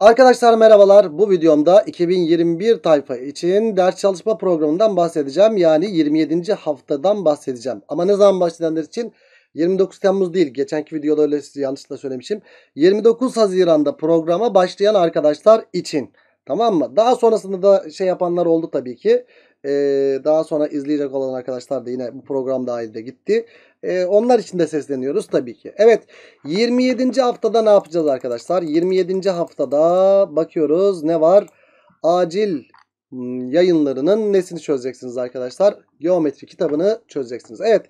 Arkadaşlar merhabalar. Bu videomda 2021 tayfa için ders çalışma programından bahsedeceğim. Yani 27. haftadan bahsedeceğim. Ama ne zaman başlayanlar için 29 Temmuz değil. Geçenki videoda öyle size yanlışla söylemişim. 29 Haziran'da programa başlayan arkadaşlar için. Tamam mı? Daha sonrasında da şey yapanlar oldu tabii ki. Ee, daha sonra izleyecek olan arkadaşlar da yine bu program dahilde gitti e, onlar için de sesleniyoruz tabii ki. Evet 27. haftada ne yapacağız arkadaşlar? 27. haftada bakıyoruz ne var? Acil hmm, yayınlarının nesini çözeceksiniz arkadaşlar? Geometri kitabını çözeceksiniz. Evet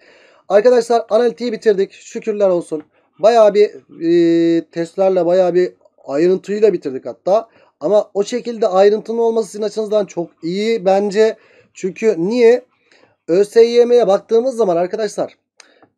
arkadaşlar analitiği bitirdik. Şükürler olsun. Bayağı bir e, testlerle bayağı bir ayrıntıyla bitirdik hatta. Ama o şekilde ayrıntının olması sizin açınızdan çok iyi bence. Çünkü niye? ÖSYM'ye baktığımız zaman arkadaşlar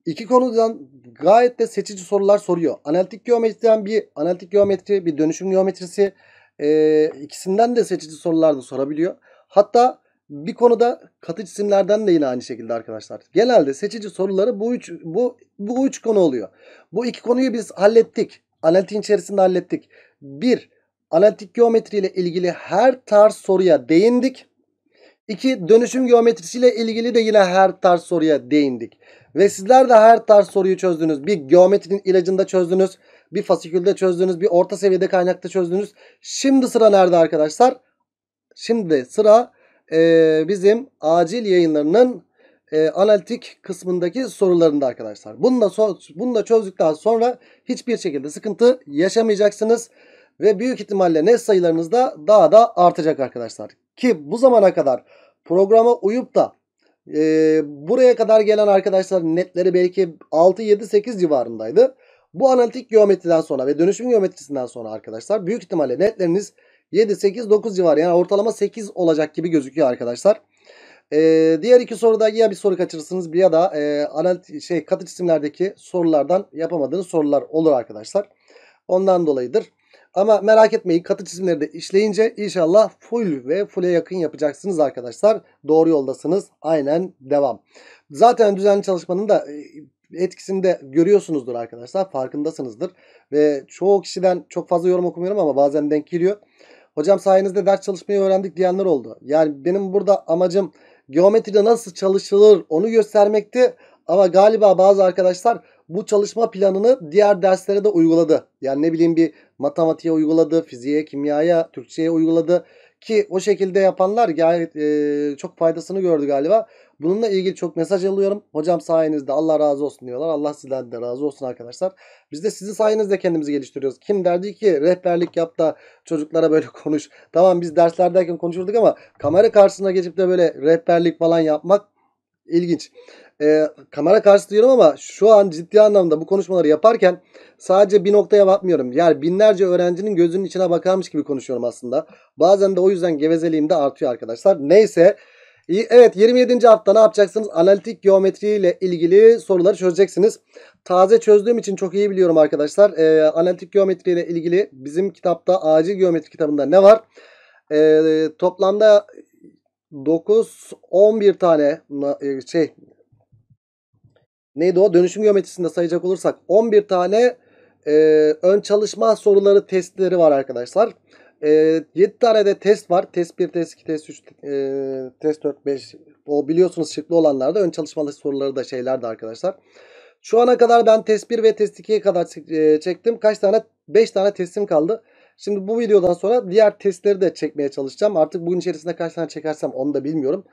İki konudan gayet de seçici sorular soruyor. Analitik geometriden bir analitik geometri, bir dönüşüm geometrisi e, ikisinden de seçici sorular da sorabiliyor. Hatta bir konuda katı cisimlerden de yine aynı şekilde arkadaşlar. Genelde seçici soruları bu üç bu bu üç konu oluyor. Bu iki konuyu biz hallettik. Analitik içerisinde hallettik. Bir, analitik geometri ile ilgili her tarz soruya değindik. İki, dönüşüm geometrisiyle ilgili de yine her tarz soruya değindik. Ve sizler de her tarz soruyu çözdünüz. Bir geometrinin ilacında çözdünüz. Bir fasikülde çözdünüz. Bir orta seviyede kaynakta çözdünüz. Şimdi sıra nerede arkadaşlar? Şimdi sıra e, bizim acil yayınlarının e, analitik kısmındaki sorularında arkadaşlar. Bunu da, so bunu da çözdükten sonra hiçbir şekilde sıkıntı yaşamayacaksınız. Ve büyük ihtimalle net sayılarınız da daha da artacak arkadaşlar. Ki bu zamana kadar programa uyup da e, buraya kadar gelen arkadaşlar netleri belki 6, 7, 8 civarındaydı. Bu analitik geometriden sonra ve dönüşüm geometrisinden sonra arkadaşlar büyük ihtimalle netleriniz 7, 8, 9 civarı yani ortalama 8 olacak gibi gözüküyor arkadaşlar. Ee, diğer iki soruda ya bir soru kaçırırsınız ya da e, analitik, şey katı cisimlerdeki sorulardan yapamadığınız sorular olur arkadaşlar. Ondan dolayıdır. Ama merak etmeyin katı çizimleri de işleyince inşallah full ve full'e yakın yapacaksınız arkadaşlar. Doğru yoldasınız. Aynen devam. Zaten düzenli çalışmanın da e, etkisini de görüyorsunuzdur arkadaşlar. Farkındasınızdır. Ve çoğu kişiden çok fazla yorum okumuyorum ama bazen denk geliyor. Hocam sayenizde ders çalışmayı öğrendik diyenler oldu. Yani benim burada amacım geometride nasıl çalışılır onu göstermekti. Ama galiba bazı arkadaşlar bu çalışma planını diğer derslere de uyguladı. Yani ne bileyim bir matematiğe uyguladı, fiziğe, kimyaya, Türkçeye uyguladı. Ki o şekilde yapanlar gayet e, çok faydasını gördü galiba. Bununla ilgili çok mesaj alıyorum. Hocam sayenizde Allah razı olsun diyorlar. Allah sizden de razı olsun arkadaşlar. Biz de sizin sayenizde kendimizi geliştiriyoruz. Kim derdi ki rehberlik yap da çocuklara böyle konuş. Tamam biz derslerdeyken konuşurduk ama kamera karşısına geçip de böyle rehberlik falan yapmak ilginç e, kamera karşı diyorum ama şu an ciddi anlamda bu konuşmaları yaparken sadece bir noktaya bakmıyorum. Yani binlerce öğrencinin gözünün içine bakarmış gibi konuşuyorum aslında. Bazen de o yüzden gevezeliğim de artıyor arkadaşlar. Neyse. Evet 27. hafta ne yapacaksınız? Analitik geometri ile ilgili soruları çözeceksiniz. Taze çözdüğüm için çok iyi biliyorum arkadaşlar. Ee, analitik geometri ile ilgili bizim kitapta acil geometri kitabında ne var? Ee, toplamda 9-11 tane e, şey neydi o dönüşüm geometrisinde sayacak olursak 11 tane e, ön çalışma soruları testleri var arkadaşlar. E, 7 tane de test var. Test 1, test 2, test 3, e, test 4, 5. O biliyorsunuz şıklı olanlarda ön çalışmalı soruları da şeylerdi arkadaşlar. Şu ana kadar ben test 1 ve test 2'ye kadar e, çektim. Kaç tane? 5 tane testim kaldı. Şimdi bu videodan sonra diğer testleri de çekmeye çalışacağım. Artık bugün içerisinde kaç tane çekersem onu da bilmiyorum.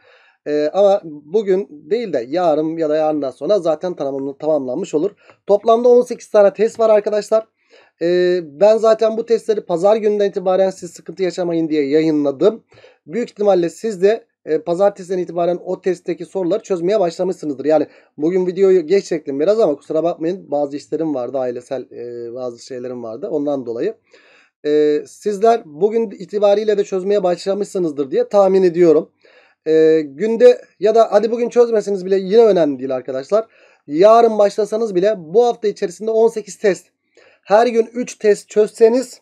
E, ama bugün değil de yarın ya da yarından sonra zaten tamamlanmış olur. Toplamda 18 tane test var arkadaşlar. E, ben zaten bu testleri pazar gününden itibaren siz sıkıntı yaşamayın diye yayınladım. Büyük ihtimalle siz de e, pazartesiden itibaren o testteki soruları çözmeye başlamışsınızdır. Yani bugün videoyu geç çektim biraz ama kusura bakmayın bazı işlerim vardı ailesel e, bazı şeylerim vardı ondan dolayı. E, sizler bugün itibariyle de çözmeye başlamışsınızdır diye tahmin ediyorum e, günde ya da hadi bugün çözmeseniz bile yine önemli değil arkadaşlar. Yarın başlasanız bile bu hafta içerisinde 18 test. Her gün 3 test çözseniz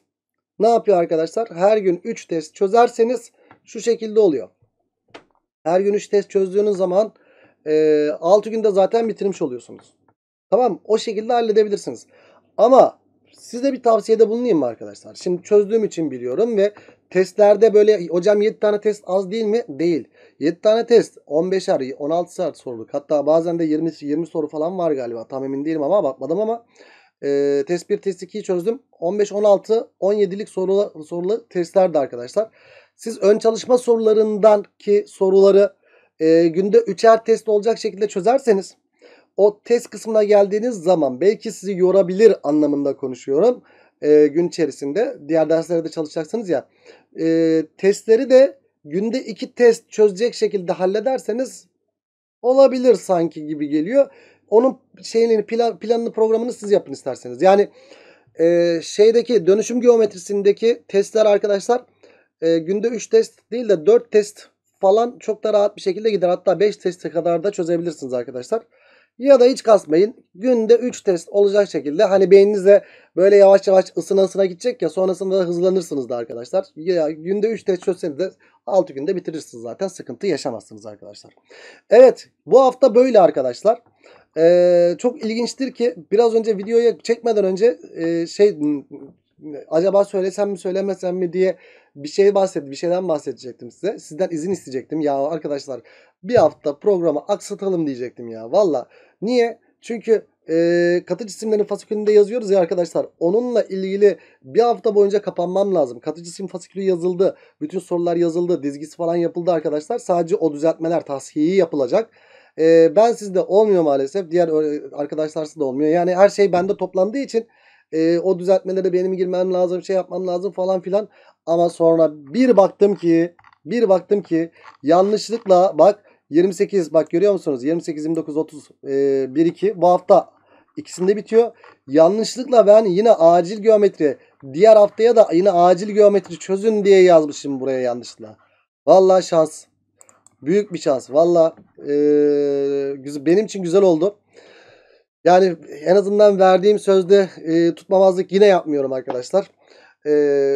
ne yapıyor arkadaşlar? Her gün 3 test çözerseniz şu şekilde oluyor. Her gün 3 test çözdüğünüz zaman e, 6 günde zaten bitirmiş oluyorsunuz. Tamam o şekilde halledebilirsiniz. Ama Size bir tavsiyede bulunayım mı arkadaşlar? Şimdi çözdüğüm için biliyorum ve testlerde böyle hocam 7 tane test az değil mi? Değil. 7 tane test 15'er 16 saat soruluk. Hatta bazen de 20, 20 soru falan var galiba. Tam emin değilim ama bakmadım ama e, test 1 test 2'yi çözdüm. 15 16 17'lik sorulu, sorulu testlerde arkadaşlar. Siz ön çalışma sorularından ki soruları e, günde 3'er test olacak şekilde çözerseniz o test kısmına geldiğiniz zaman belki sizi yorabilir anlamında konuşuyorum. E, gün içerisinde diğer derslerde de çalışacaksınız ya. E, testleri de günde iki test çözecek şekilde hallederseniz olabilir sanki gibi geliyor. Onun şeyini plan, planını programını siz yapın isterseniz. Yani e, şeydeki dönüşüm geometrisindeki testler arkadaşlar e, günde 3 test değil de 4 test falan çok da rahat bir şekilde gider. Hatta 5 teste kadar da çözebilirsiniz arkadaşlar. Ya da hiç kasmayın. Günde 3 test olacak şekilde hani beyninize böyle yavaş yavaş ısına ısına gidecek ya sonrasında da hızlanırsınız da arkadaşlar. Ya, günde 3 test çözseniz de 6 günde bitirirsiniz zaten. Sıkıntı yaşamazsınız arkadaşlar. Evet bu hafta böyle arkadaşlar. Ee, çok ilginçtir ki biraz önce videoya çekmeden önce e, şey acaba söylesem mi söylemesem mi diye bir şey bahset bir şeyden bahsedecektim size. Sizden izin isteyecektim. Ya arkadaşlar bir hafta programı aksatalım diyecektim ya. Valla Niye? Çünkü e, katı cisimlerin fasikülünde yazıyoruz ya arkadaşlar. Onunla ilgili bir hafta boyunca kapanmam lazım. Katı cisim fasikülü yazıldı. Bütün sorular yazıldı. Dizgisi falan yapıldı arkadaşlar. Sadece o düzeltmeler tahsiyi yapılacak. E, ben sizde olmuyor maalesef. Diğer arkadaşlarsız da olmuyor. Yani her şey bende toplandığı için e, o düzeltmelere benim girmem lazım. Şey yapmam lazım falan filan. Ama sonra bir baktım ki bir baktım ki yanlışlıkla bak 28 bak görüyor musunuz? 28, 29, 30, e, 1, 2 bu hafta ikisinde bitiyor. Yanlışlıkla ben yine acil geometri diğer haftaya da yine acil geometri çözün diye yazmışım buraya yanlışlıkla. Valla şans. Büyük bir şans. Valla e, benim için güzel oldu. Yani en azından verdiğim sözde e, tutmamazlık yine yapmıyorum arkadaşlar. E,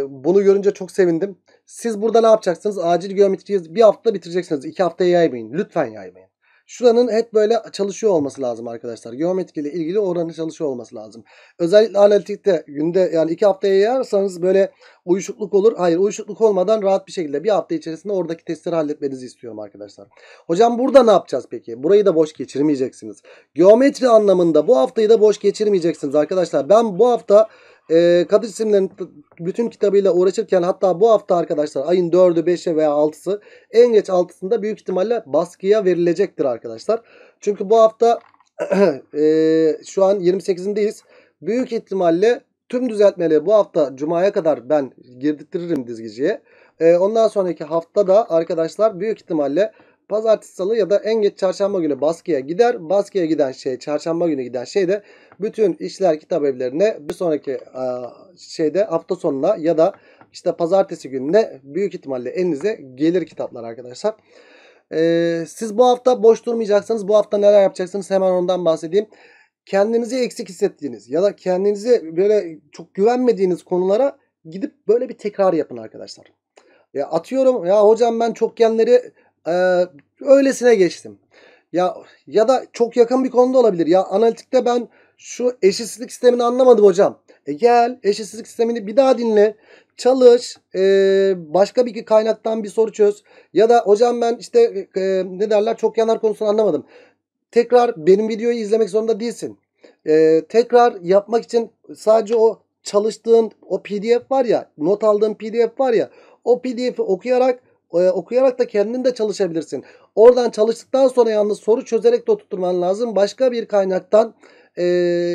bunu görünce çok sevindim. Siz burada ne yapacaksınız? Acil geometriyi bir hafta bitireceksiniz. İki haftaya yaymayın. Lütfen yaymayın. Şuranın hep böyle çalışıyor olması lazım arkadaşlar. geometriyle ilgili oranın çalışıyor olması lazım. Özellikle analitikte günde yani iki haftaya yayarsanız böyle uyuşukluk olur. Hayır uyuşukluk olmadan rahat bir şekilde bir hafta içerisinde oradaki testleri halletmenizi istiyorum arkadaşlar. Hocam burada ne yapacağız peki? Burayı da boş geçirmeyeceksiniz. Geometri anlamında bu haftayı da boş geçirmeyeceksiniz arkadaşlar. Ben bu hafta e, Kadir isimlerin bütün kitabıyla uğraşırken hatta bu hafta arkadaşlar ayın 4'ü 5'e veya 6'sı en geç 6'sında büyük ihtimalle baskıya verilecektir arkadaşlar. Çünkü bu hafta e, şu an 28'indeyiz. Büyük ihtimalle tüm düzeltmeleri bu hafta Cuma'ya kadar ben girdirtirim dizgiciye. E, ondan sonraki hafta da arkadaşlar büyük ihtimalle Pazartesi, salı ya da en geç çarşamba günü baskıya gider. Baskıya giden şey, çarşamba günü giden şey de bütün işler kitap evlerine bir sonraki şeyde hafta sonuna ya da işte pazartesi gününe büyük ihtimalle elinize gelir kitaplar arkadaşlar. Ee, siz bu hafta boş durmayacaksınız. Bu hafta neler yapacaksınız hemen ondan bahsedeyim. Kendinizi eksik hissettiğiniz ya da kendinizi böyle çok güvenmediğiniz konulara gidip böyle bir tekrar yapın arkadaşlar. Ya atıyorum ya hocam ben çokgenleri ee, öylesine geçtim. Ya ya da çok yakın bir konuda olabilir. Ya analitikte ben şu eşitsizlik sistemini anlamadım hocam. E gel eşitsizlik sistemini bir daha dinle. Çalış. E, başka bir kaynaktan bir soru çöz. Ya da hocam ben işte e, ne derler çok yanar konusunu anlamadım. Tekrar benim videoyu izlemek zorunda değilsin. E, tekrar yapmak için sadece o çalıştığın o pdf var ya not aldığın pdf var ya o pdf'i okuyarak e, okuyarak da kendin de çalışabilirsin. Oradan çalıştıktan sonra yalnız soru çözerek de oturtman lazım. Başka bir kaynaktan e,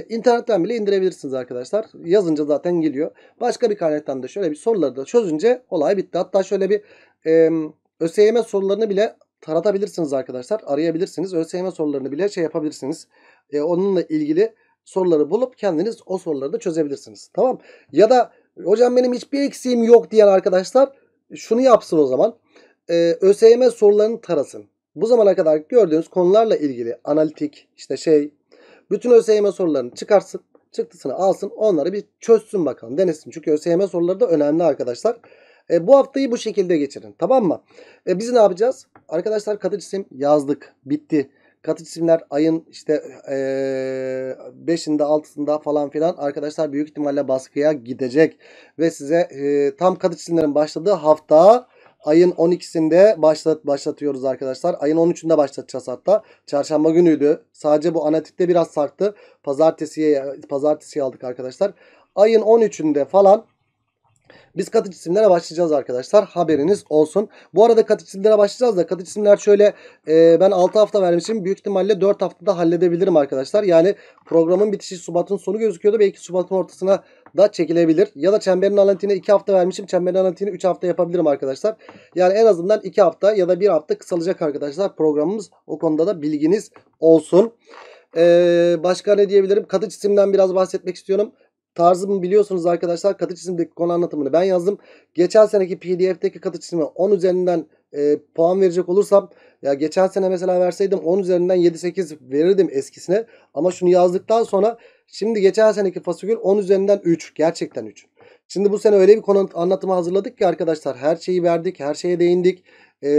internetten bile indirebilirsiniz arkadaşlar. Yazınca zaten geliyor. Başka bir kaynaktan da şöyle bir soruları da çözünce olay bitti. Hatta şöyle bir e, ÖSYM sorularını bile taratabilirsiniz arkadaşlar. Arayabilirsiniz. ÖSYM sorularını bile şey yapabilirsiniz. E, onunla ilgili soruları bulup kendiniz o soruları da çözebilirsiniz. Tamam. Ya da hocam benim hiçbir eksiğim yok diyen arkadaşlar şunu yapsın o zaman e, ÖSYM sorularını tarasın. Bu zamana kadar gördüğünüz konularla ilgili analitik işte şey bütün ÖSYM sorularını çıkarsın. Çıktısını alsın onları bir çözsün bakalım denesin. Çünkü ÖSYM soruları da önemli arkadaşlar. E, bu haftayı bu şekilde geçirin tamam mı? E, biz ne yapacağız? Arkadaşlar katı cisim yazdık bitti. Katı cisimler ayın işte 5'inde e, 6'sında falan filan arkadaşlar büyük ihtimalle baskıya gidecek. Ve size e, tam katı cisimlerin başladığı hafta ayın 12'sinde başlat başlatıyoruz arkadaşlar. Ayın 13'ünde başlatacağız hatta. Çarşamba günüydü. Sadece bu analitikte biraz sarktı. Pazartesiye pazartesiye aldık arkadaşlar. Ayın 13'ünde falan biz katı cisimlere başlayacağız arkadaşlar. Haberiniz olsun. Bu arada katı cisimlere başlayacağız da katı cisimler şöyle e, ben 6 hafta vermişim. Büyük ihtimalle 4 haftada halledebilirim arkadaşlar. Yani programın bitişi Şubat'ın sonu gözüküyordu. Belki Şubat'ın ortasına da çekilebilir. Ya da çemberin alantine 2 hafta vermişim. Çemberin alantine 3 hafta yapabilirim arkadaşlar. Yani en azından 2 hafta ya da 1 hafta kısalacak arkadaşlar programımız. O konuda da bilginiz olsun. Ee, başka ne diyebilirim? Katı cisimden biraz bahsetmek istiyorum. Tarzımı biliyorsunuz arkadaşlar. Katı cisimdeki konu anlatımını ben yazdım. Geçen seneki pdf'deki katı cisimi 10 üzerinden e, puan verecek olursam ya geçen sene mesela verseydim 10 üzerinden 7-8 verirdim eskisine. Ama şunu yazdıktan sonra Şimdi geçen seneki fasikül 10 üzerinden 3. Gerçekten 3. Şimdi bu sene öyle bir konu anlatımı hazırladık ki arkadaşlar her şeyi verdik, her şeye değindik. Ee,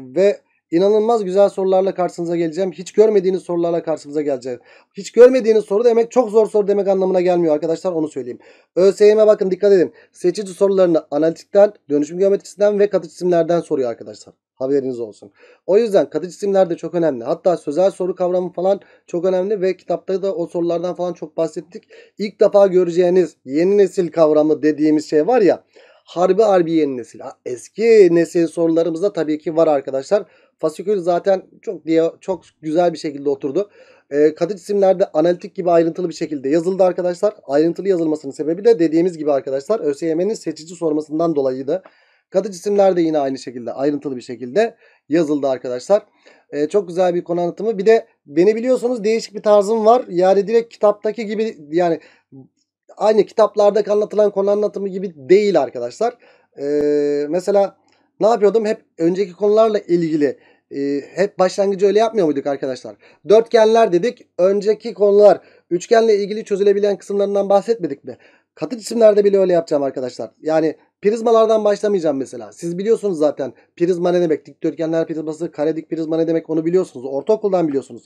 ve İnanılmaz güzel sorularla karşınıza geleceğim. Hiç görmediğiniz sorularla karşınıza geleceğim. Hiç görmediğiniz soru demek çok zor soru demek anlamına gelmiyor arkadaşlar onu söyleyeyim. ÖSYM'e bakın dikkat edin. Seçici sorularını analitikten, dönüşüm geometrisinden ve katı cisimlerden soruyor arkadaşlar. Haberiniz olsun. O yüzden katı cisimler de çok önemli. Hatta sözel soru kavramı falan çok önemli ve kitapta da o sorulardan falan çok bahsettik. İlk defa göreceğiniz yeni nesil kavramı dediğimiz şey var ya. Harbi harbi yeni nesil. Eski nesil sorularımızda tabii ki var arkadaşlar fasikül zaten çok diye çok güzel bir şekilde oturdu. E, ee, kadıç isimlerde analitik gibi ayrıntılı bir şekilde yazıldı arkadaşlar. Ayrıntılı yazılmasının sebebi de dediğimiz gibi arkadaşlar ÖSYM'nin seçici sormasından dolayıydı. Kadıç isimler yine aynı şekilde ayrıntılı bir şekilde yazıldı arkadaşlar. E, çok güzel bir konu anlatımı. Bir de beni biliyorsunuz değişik bir tarzım var. Yani direkt kitaptaki gibi yani aynı kitaplarda anlatılan konu anlatımı gibi değil arkadaşlar. E, mesela ne yapıyordum? Hep önceki konularla ilgili e, hep başlangıcı öyle yapmıyor muyduk arkadaşlar? Dörtgenler dedik. Önceki konular üçgenle ilgili çözülebilen kısımlarından bahsetmedik mi? Katı cisimlerde bile öyle yapacağım arkadaşlar. Yani prizmalardan başlamayacağım mesela. Siz biliyorsunuz zaten prizma ne demek? Dikdörtgenler prizması, kare dik prizma ne demek onu biliyorsunuz. Ortaokuldan biliyorsunuz.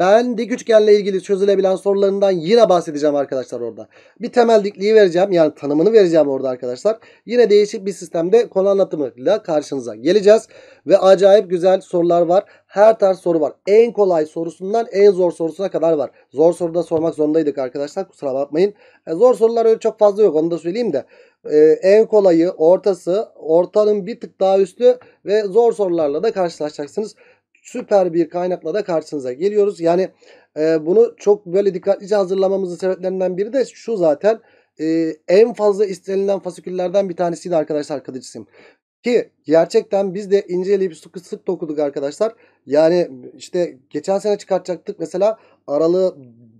Ben dik üçgenle ilgili çözülebilen sorularından yine bahsedeceğim arkadaşlar orada. Bir temel dikliği vereceğim. Yani tanımını vereceğim orada arkadaşlar. Yine değişik bir sistemde konu anlatımıyla karşınıza geleceğiz. Ve acayip güzel sorular var. Her tarz soru var. En kolay sorusundan en zor sorusuna kadar var. Zor soruda sormak zorundaydık arkadaşlar. Kusura bakmayın. E, zor sorular öyle çok fazla yok. Onu da söyleyeyim de. E, en kolayı, ortası, ortanın bir tık daha üstü ve zor sorularla da karşılaşacaksınız süper bir kaynakla da karşınıza geliyoruz. Yani e, bunu çok böyle dikkatlice hazırlamamızın sebeplerinden biri de şu zaten. E, en fazla istenilen fasiküllerden bir tanesiydi arkadaşlar kalıcı Ki gerçekten biz de inceleyip sık sık dokuduk arkadaşlar. Yani işte geçen sene çıkartacaktık mesela aralığı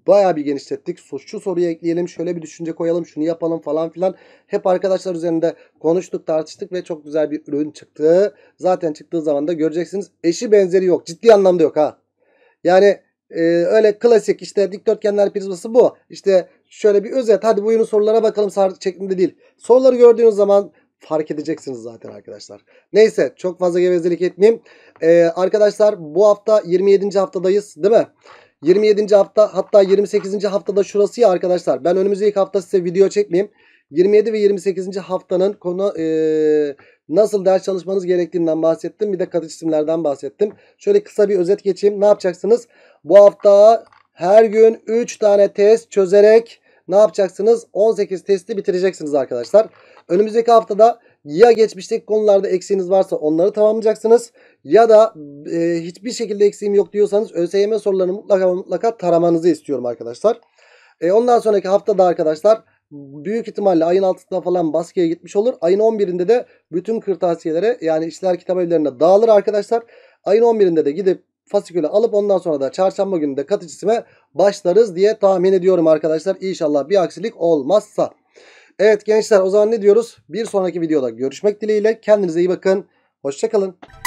bayağı bir genişlettik. Şu soruyu ekleyelim, şöyle bir düşünce koyalım, şunu yapalım falan filan. Hep arkadaşlar üzerinde konuştuk, tartıştık ve çok güzel bir ürün çıktı. Zaten çıktığı zaman da göreceksiniz. Eşi benzeri yok. Ciddi anlamda yok ha. Yani e, öyle klasik işte dikdörtgenler prizması bu. İşte şöyle bir özet. Hadi buyurun sorulara bakalım şeklinde değil. Soruları gördüğünüz zaman fark edeceksiniz zaten arkadaşlar. Neyse çok fazla gevezelik etmeyeyim. Ee, arkadaşlar bu hafta 27. haftadayız değil mi? 27. hafta hatta 28. haftada şurası ya arkadaşlar. Ben önümüzdeki hafta size video çekmeyeyim. 27 ve 28. haftanın konu e, nasıl ders çalışmanız gerektiğinden bahsettim. Bir de katı cisimlerden bahsettim. Şöyle kısa bir özet geçeyim. Ne yapacaksınız? Bu hafta her gün 3 tane test çözerek ne yapacaksınız? 18 testi bitireceksiniz arkadaşlar. Önümüzdeki haftada ya geçmişteki konularda eksiğiniz varsa onları tamamlayacaksınız. Ya da e, hiçbir şekilde eksiğim yok diyorsanız ÖSYM sorularını mutlaka mutlaka taramanızı istiyorum arkadaşlar. E, ondan sonraki haftada arkadaşlar büyük ihtimalle ayın 6'sında falan baskıya gitmiş olur. Ayın 11'inde de bütün kırtasiyelere yani işler kitap evlerine dağılır arkadaşlar. Ayın 11'inde de gidip fasikülü alıp ondan sonra da çarşamba günü de katı cisime başlarız diye tahmin ediyorum arkadaşlar. İnşallah bir aksilik olmazsa. Evet gençler o zaman ne diyoruz? Bir sonraki videoda görüşmek dileğiyle. Kendinize iyi bakın. Hoşçakalın.